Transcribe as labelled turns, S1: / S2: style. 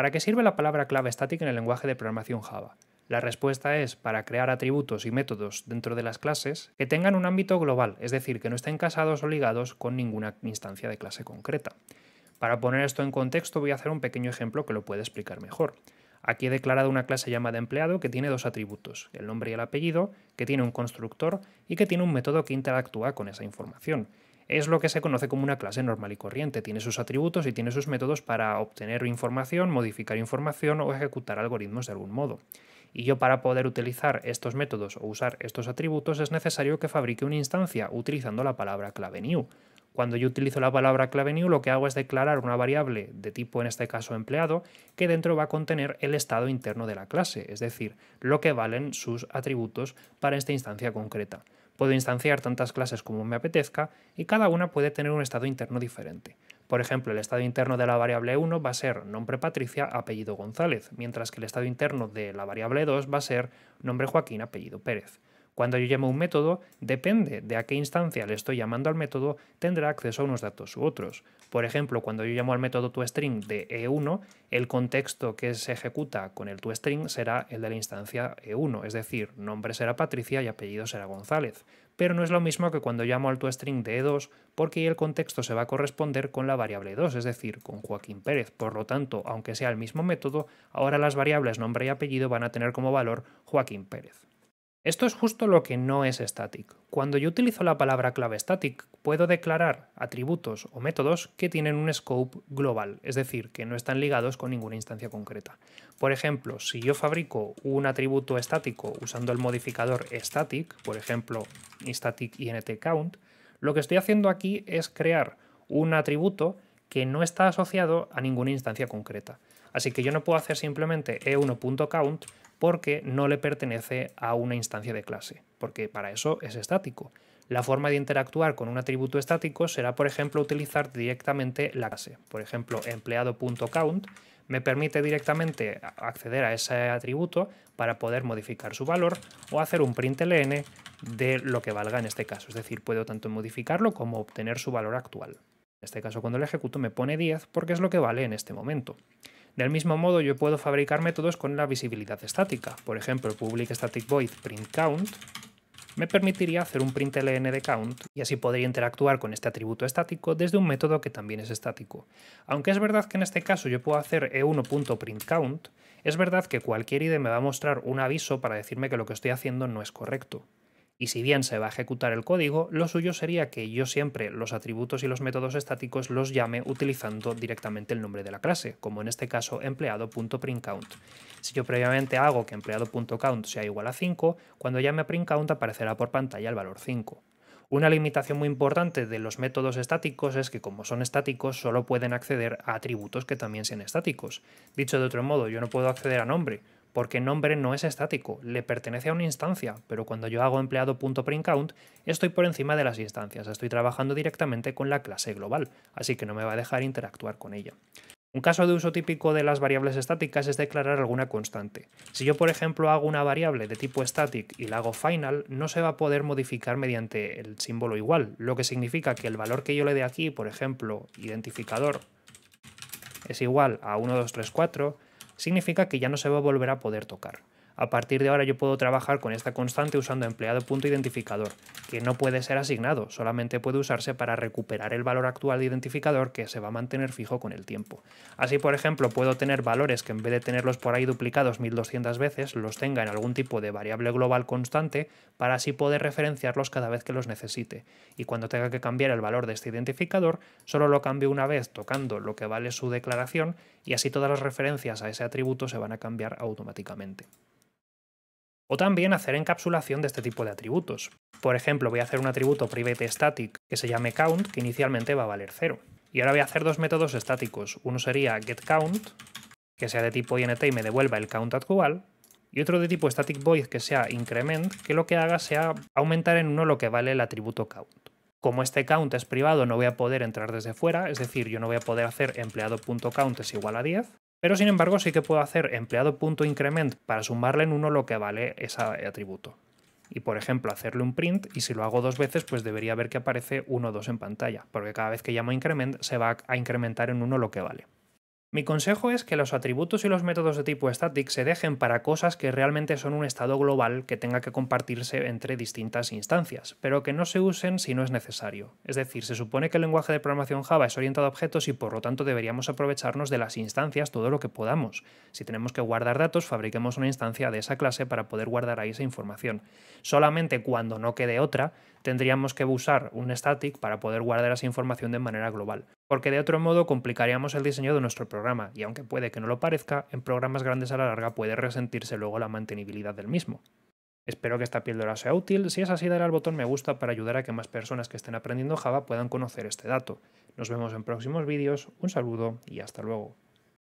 S1: ¿Para qué sirve la palabra clave static en el lenguaje de programación Java? La respuesta es para crear atributos y métodos dentro de las clases que tengan un ámbito global, es decir, que no estén casados o ligados con ninguna instancia de clase concreta. Para poner esto en contexto voy a hacer un pequeño ejemplo que lo puede explicar mejor. Aquí he declarado una clase llamada empleado que tiene dos atributos, el nombre y el apellido, que tiene un constructor y que tiene un método que interactúa con esa información. Es lo que se conoce como una clase normal y corriente. Tiene sus atributos y tiene sus métodos para obtener información, modificar información o ejecutar algoritmos de algún modo. Y yo para poder utilizar estos métodos o usar estos atributos es necesario que fabrique una instancia utilizando la palabra clave new. Cuando yo utilizo la palabra clave new, lo que hago es declarar una variable de tipo, en este caso empleado, que dentro va a contener el estado interno de la clase, es decir, lo que valen sus atributos para esta instancia concreta. Puedo instanciar tantas clases como me apetezca y cada una puede tener un estado interno diferente. Por ejemplo, el estado interno de la variable 1 va a ser nombre Patricia, apellido González, mientras que el estado interno de la variable 2 va a ser nombre Joaquín, apellido Pérez. Cuando yo llamo un método, depende de a qué instancia le estoy llamando al método, tendrá acceso a unos datos u otros. Por ejemplo, cuando yo llamo al método toString de E1, el contexto que se ejecuta con el toString será el de la instancia E1, es decir, nombre será Patricia y apellido será González. Pero no es lo mismo que cuando llamo al toString de E2, porque el contexto se va a corresponder con la variable 2, es decir, con Joaquín Pérez. Por lo tanto, aunque sea el mismo método, ahora las variables nombre y apellido van a tener como valor Joaquín Pérez. Esto es justo lo que no es static. Cuando yo utilizo la palabra clave static, puedo declarar atributos o métodos que tienen un scope global, es decir, que no están ligados con ninguna instancia concreta. Por ejemplo, si yo fabrico un atributo estático usando el modificador static, por ejemplo, static int count, lo que estoy haciendo aquí es crear un atributo que no está asociado a ninguna instancia concreta. Así que yo no puedo hacer simplemente e1.count porque no le pertenece a una instancia de clase, porque para eso es estático. La forma de interactuar con un atributo estático será, por ejemplo, utilizar directamente la clase. Por ejemplo, empleado.count me permite directamente acceder a ese atributo para poder modificar su valor o hacer un println de lo que valga en este caso. Es decir, puedo tanto modificarlo como obtener su valor actual. En este caso, cuando lo ejecuto me pone 10 porque es lo que vale en este momento. Del mismo modo, yo puedo fabricar métodos con la visibilidad estática. Por ejemplo, public static void print count me permitiría hacer un println de count y así podría interactuar con este atributo estático desde un método que también es estático. Aunque es verdad que en este caso yo puedo hacer e1.printCount, es verdad que cualquier ID me va a mostrar un aviso para decirme que lo que estoy haciendo no es correcto. Y si bien se va a ejecutar el código, lo suyo sería que yo siempre los atributos y los métodos estáticos los llame utilizando directamente el nombre de la clase, como en este caso empleado.printCount. Si yo previamente hago que empleado.count sea igual a 5, cuando llame a printCount aparecerá por pantalla el valor 5. Una limitación muy importante de los métodos estáticos es que como son estáticos solo pueden acceder a atributos que también sean estáticos. Dicho de otro modo, yo no puedo acceder a nombre, porque nombre no es estático, le pertenece a una instancia, pero cuando yo hago empleado.printCount estoy por encima de las instancias, estoy trabajando directamente con la clase global, así que no me va a dejar interactuar con ella. Un caso de uso típico de las variables estáticas es declarar alguna constante. Si yo, por ejemplo, hago una variable de tipo static y la hago final, no se va a poder modificar mediante el símbolo igual, lo que significa que el valor que yo le dé aquí, por ejemplo, identificador, es igual a 1, 2, 3, 4, significa que ya no se va a volver a poder tocar. A partir de ahora yo puedo trabajar con esta constante usando empleado.identificador, que no puede ser asignado, solamente puede usarse para recuperar el valor actual de identificador que se va a mantener fijo con el tiempo. Así, por ejemplo, puedo tener valores que en vez de tenerlos por ahí duplicados 1200 veces, los tenga en algún tipo de variable global constante para así poder referenciarlos cada vez que los necesite. Y cuando tenga que cambiar el valor de este identificador, solo lo cambio una vez tocando lo que vale su declaración y así todas las referencias a ese atributo se van a cambiar automáticamente. O también hacer encapsulación de este tipo de atributos. Por ejemplo, voy a hacer un atributo private static que se llame count, que inicialmente va a valer 0. Y ahora voy a hacer dos métodos estáticos. Uno sería getCount, que sea de tipo int y me devuelva el count actual, y otro de tipo static void que sea increment, que lo que haga sea aumentar en uno lo que vale el atributo count. Como este count es privado no voy a poder entrar desde fuera, es decir, yo no voy a poder hacer empleado.count es igual a 10, pero sin embargo sí que puedo hacer empleado.increment para sumarle en uno lo que vale ese atributo. Y por ejemplo hacerle un print y si lo hago dos veces pues debería ver que aparece uno o 2 en pantalla, porque cada vez que llamo increment se va a incrementar en uno lo que vale. Mi consejo es que los atributos y los métodos de tipo static se dejen para cosas que realmente son un estado global que tenga que compartirse entre distintas instancias, pero que no se usen si no es necesario. Es decir, se supone que el lenguaje de programación Java es orientado a objetos y por lo tanto deberíamos aprovecharnos de las instancias todo lo que podamos. Si tenemos que guardar datos, fabriquemos una instancia de esa clase para poder guardar ahí esa información. Solamente cuando no quede otra, tendríamos que usar un static para poder guardar esa información de manera global, porque de otro modo complicaríamos el diseño de nuestro programa, y aunque puede que no lo parezca, en programas grandes a la larga puede resentirse luego la mantenibilidad del mismo. Espero que esta píldora sea útil, si es así dale al botón me gusta para ayudar a que más personas que estén aprendiendo Java puedan conocer este dato. Nos vemos en próximos vídeos, un saludo y hasta luego.